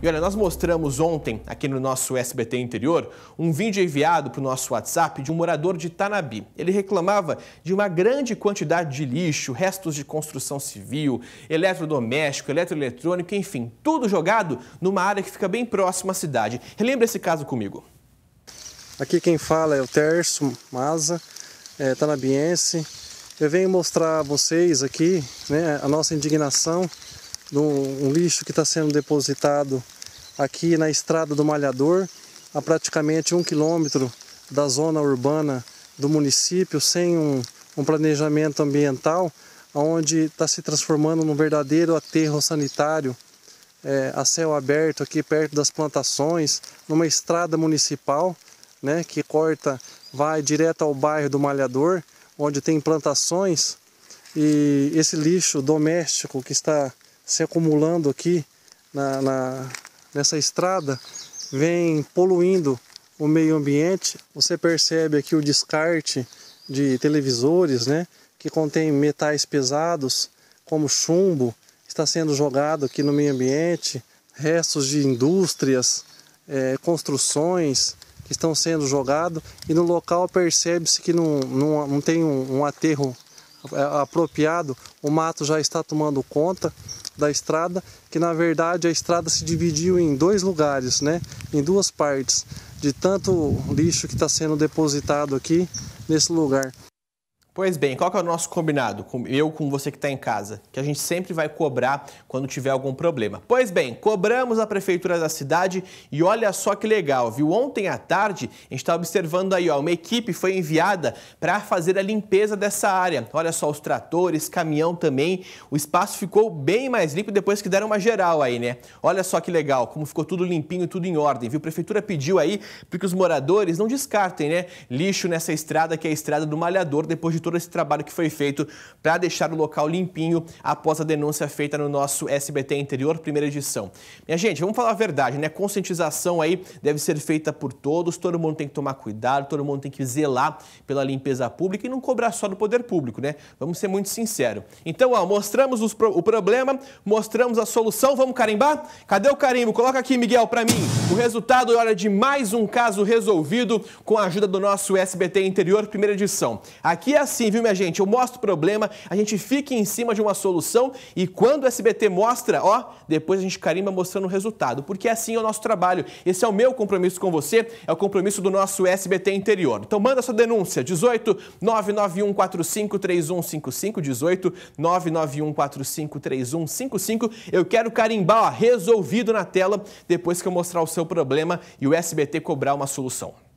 E olha, nós mostramos ontem, aqui no nosso SBT interior, um vídeo enviado para o nosso WhatsApp de um morador de Tanabi. Ele reclamava de uma grande quantidade de lixo, restos de construção civil, eletrodoméstico, eletroeletrônico, enfim, tudo jogado numa área que fica bem próxima à cidade. Relembra esse caso comigo. Aqui quem fala é o Terço Maza, é, tanabiense. Eu venho mostrar a vocês aqui né, a nossa indignação do um lixo que está sendo depositado aqui na estrada do Malhador, a praticamente um quilômetro da zona urbana do município, sem um, um planejamento ambiental, onde está se transformando num verdadeiro aterro sanitário é, a céu aberto aqui perto das plantações, numa estrada municipal, né, que corta, vai direto ao bairro do Malhador, onde tem plantações e esse lixo doméstico que está se acumulando aqui na, na, nessa estrada vem poluindo o meio ambiente. Você percebe aqui o descarte de televisores, né, que contém metais pesados como chumbo, está sendo jogado aqui no meio ambiente, restos de indústrias, é, construções que estão sendo jogados e no local percebe-se que não, não, não tem um, um aterro é, apropriado, o mato já está tomando conta da estrada, que na verdade a estrada se dividiu em dois lugares, né? em duas partes, de tanto lixo que está sendo depositado aqui nesse lugar. Pois bem, qual que é o nosso combinado? Eu com você que está em casa, que a gente sempre vai cobrar quando tiver algum problema. Pois bem, cobramos a prefeitura da cidade e olha só que legal, viu? Ontem à tarde, a gente está observando aí, ó, uma equipe foi enviada para fazer a limpeza dessa área. Olha só os tratores, caminhão também. O espaço ficou bem mais limpo depois que deram uma geral aí, né? Olha só que legal, como ficou tudo limpinho, tudo em ordem, viu? A prefeitura pediu aí para que os moradores não descartem, né, lixo nessa estrada que é a estrada do Malhador depois de todo esse trabalho que foi feito para deixar o local limpinho após a denúncia feita no nosso SBT Interior, primeira edição. Minha gente, vamos falar a verdade, né? Conscientização aí deve ser feita por todos, todo mundo tem que tomar cuidado, todo mundo tem que zelar pela limpeza pública e não cobrar só do poder público, né? Vamos ser muito sinceros. Então, ó, mostramos os, o problema, mostramos a solução, vamos carimbar? Cadê o carimbo? Coloca aqui, Miguel, para mim. O resultado, é olha, de mais um caso resolvido com a ajuda do nosso SBT Interior, primeira edição. Aqui é assim assim, viu, minha gente? Eu mostro o problema, a gente fica em cima de uma solução e quando o SBT mostra, ó, depois a gente carimba mostrando o resultado, porque é assim é o nosso trabalho. Esse é o meu compromisso com você, é o compromisso do nosso SBT interior. Então manda sua denúncia, 18 991 45 3155, 18 991 45 3155. Eu quero carimbar, ó, resolvido na tela, depois que eu mostrar o seu problema e o SBT cobrar uma solução.